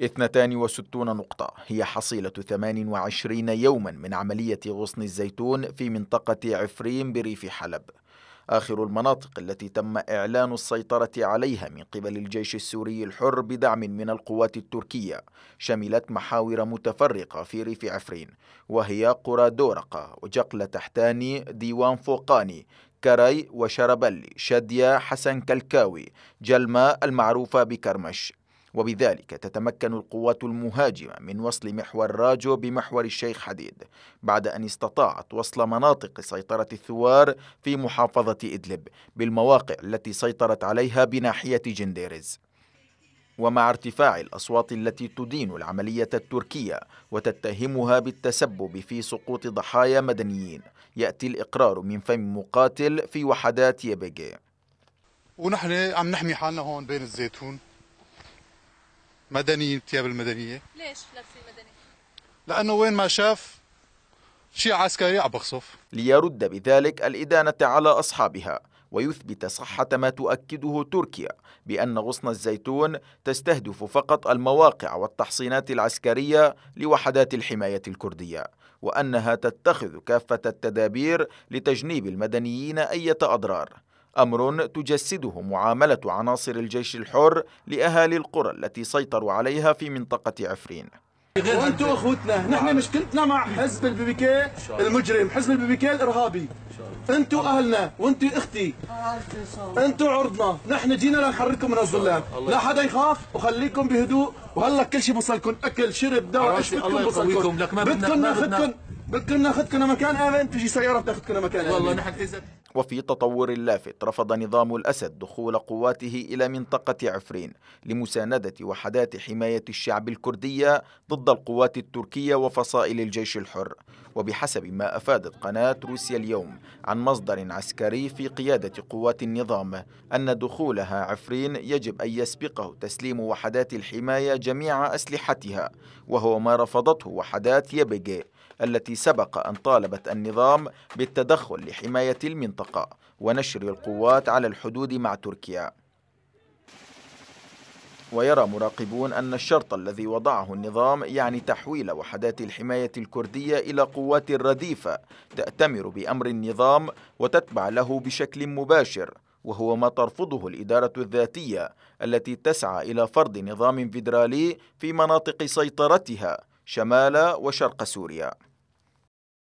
62 نقطة هي حصيلة 28 يوما من عملية غصن الزيتون في منطقة عفرين بريف حلب آخر المناطق التي تم إعلان السيطرة عليها من قبل الجيش السوري الحر بدعم من القوات التركية شملت محاور متفرقة في ريف عفرين وهي قرى دورقة وجقلة تحتاني ديوان فوقاني كراي وشربلي شديا حسن كلكاوي جلماء المعروفة بكرمش وبذلك تتمكن القوات المهاجمة من وصل محور راجو بمحور الشيخ حديد بعد أن استطاعت وصل مناطق سيطرة الثوار في محافظة إدلب بالمواقع التي سيطرت عليها بناحية جنديرز ومع ارتفاع الأصوات التي تدين العملية التركية وتتهمها بالتسبب في سقوط ضحايا مدنيين يأتي الإقرار من فم مقاتل في وحدات يبيجي ونحن عم نحمي حالنا هون بين الزيتون مدنيين الثياب المدنيه ليش لابسين مدني؟ لانه وين ما شاف شيء عسكري عم بخصف ليرد بذلك الادانه على اصحابها ويثبت صحة ما تؤكده تركيا بأن غصن الزيتون تستهدف فقط المواقع والتحصينات العسكرية لوحدات الحماية الكردية وأنها تتخذ كافة التدابير لتجنيب المدنيين أي أضرار أمر تجسده معاملة عناصر الجيش الحر لأهالي القرى التي سيطروا عليها في منطقة عفرين وانتم اخوتنا نحن مشكلتنا مع حزب البيبيكي المجرم حزب البيبيكي الارهابي انتم اهلنا وانت اختي انتم عرضنا نحن جينا لنحرركم من الظلام لا حدا يخاف وخليكم بهدوء وهلا كل شيء بوصلكم اكل شرب دواء ايش بدكم بوصلكم بدكم ناخذكم بكر ناخذكم مكان امن تجي سياره بتاخذكم مكان امن والله نحن اذا وفي تطور لافت رفض نظام الأسد دخول قواته إلى منطقة عفرين لمساندة وحدات حماية الشعب الكردية ضد القوات التركية وفصائل الجيش الحر وبحسب ما أفادت قناة روسيا اليوم عن مصدر عسكري في قيادة قوات النظام أن دخولها عفرين يجب أن يسبقه تسليم وحدات الحماية جميع أسلحتها وهو ما رفضته وحدات يبجي التي سبق أن طالبت النظام بالتدخل لحماية المنطقة ونشر القوات على الحدود مع تركيا ويرى مراقبون أن الشرط الذي وضعه النظام يعني تحويل وحدات الحماية الكردية إلى قوات رديفة تأتمر بأمر النظام وتتبع له بشكل مباشر وهو ما ترفضه الإدارة الذاتية التي تسعى إلى فرض نظام فيدرالي في مناطق سيطرتها شمال وشرق سوريا